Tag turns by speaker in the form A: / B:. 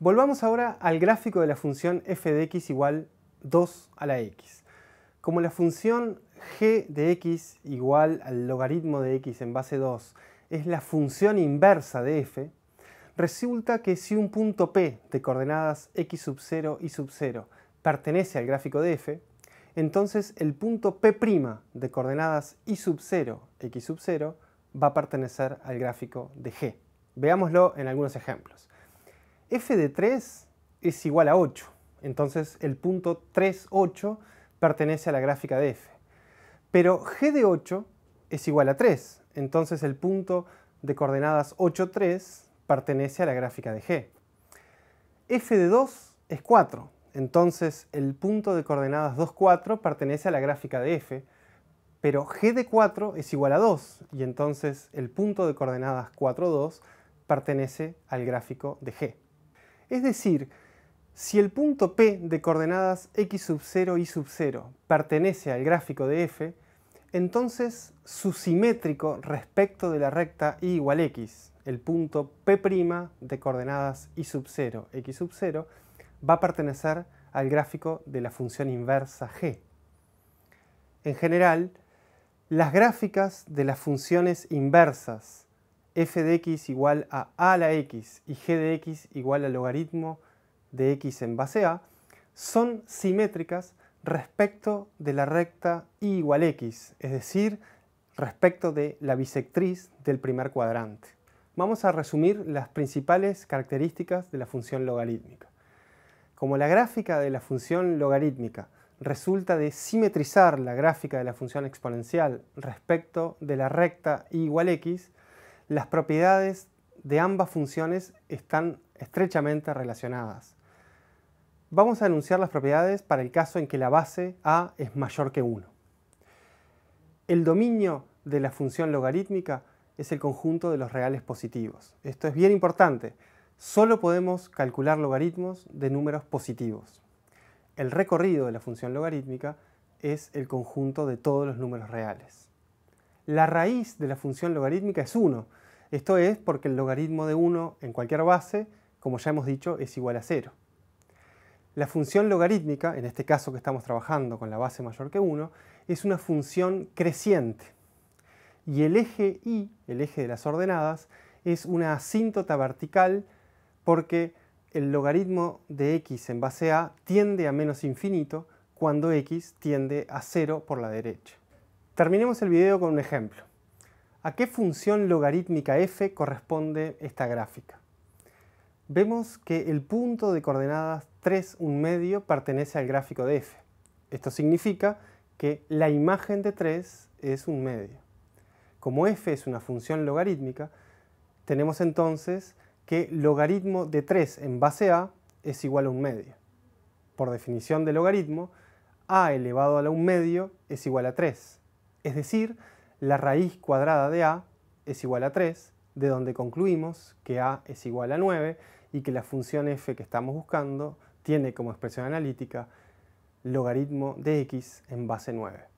A: Volvamos ahora al gráfico de la función f de x igual 2 a la x. Como la función g de x igual al logaritmo de x en base 2 es la función inversa de f, resulta que si un punto P de coordenadas x sub 0 y sub 0 pertenece al gráfico de f, entonces el punto P' de coordenadas y sub 0, x sub 0, va a pertenecer al gráfico de g. Veámoslo en algunos ejemplos f de 3 es igual a 8, entonces el punto 3, 8 pertenece a la gráfica de f. Pero g de 8 es igual a 3, entonces el punto de coordenadas 8, 3 pertenece a la gráfica de g. f de 2 es 4, entonces el punto de coordenadas 2, 4 pertenece a la gráfica de f, pero g de 4 es igual a 2, y entonces el punto de coordenadas 4, 2 pertenece al gráfico de g. Es decir, si el punto P de coordenadas x sub 0 y sub 0 pertenece al gráfico de f, entonces su simétrico respecto de la recta y igual x, el punto P' de coordenadas y sub 0, x sub 0, va a pertenecer al gráfico de la función inversa g. En general, las gráficas de las funciones inversas f de x igual a a la x y g de x igual al logaritmo de x en base a, son simétricas respecto de la recta y igual x, es decir, respecto de la bisectriz del primer cuadrante. Vamos a resumir las principales características de la función logarítmica. Como la gráfica de la función logarítmica resulta de simetrizar la gráfica de la función exponencial respecto de la recta y igual x, las propiedades de ambas funciones están estrechamente relacionadas. Vamos a enunciar las propiedades para el caso en que la base a es mayor que 1. El dominio de la función logarítmica es el conjunto de los reales positivos. Esto es bien importante. Solo podemos calcular logaritmos de números positivos. El recorrido de la función logarítmica es el conjunto de todos los números reales la raíz de la función logarítmica es 1. Esto es porque el logaritmo de 1 en cualquier base, como ya hemos dicho, es igual a 0. La función logarítmica, en este caso que estamos trabajando con la base mayor que 1, es una función creciente. Y el eje Y, el eje de las ordenadas, es una asíntota vertical porque el logaritmo de x en base a tiende a menos infinito cuando x tiende a 0 por la derecha. Terminemos el video con un ejemplo. ¿A qué función logarítmica f corresponde esta gráfica? Vemos que el punto de coordenadas 3, 1 medio pertenece al gráfico de f. Esto significa que la imagen de 3 es un medio. Como f es una función logarítmica, tenemos entonces que logaritmo de 3 en base a es igual a un medio. Por definición de logaritmo, a elevado a la un medio es igual a 3. Es decir, la raíz cuadrada de A es igual a 3, de donde concluimos que A es igual a 9 y que la función f que estamos buscando tiene como expresión analítica logaritmo de x en base 9.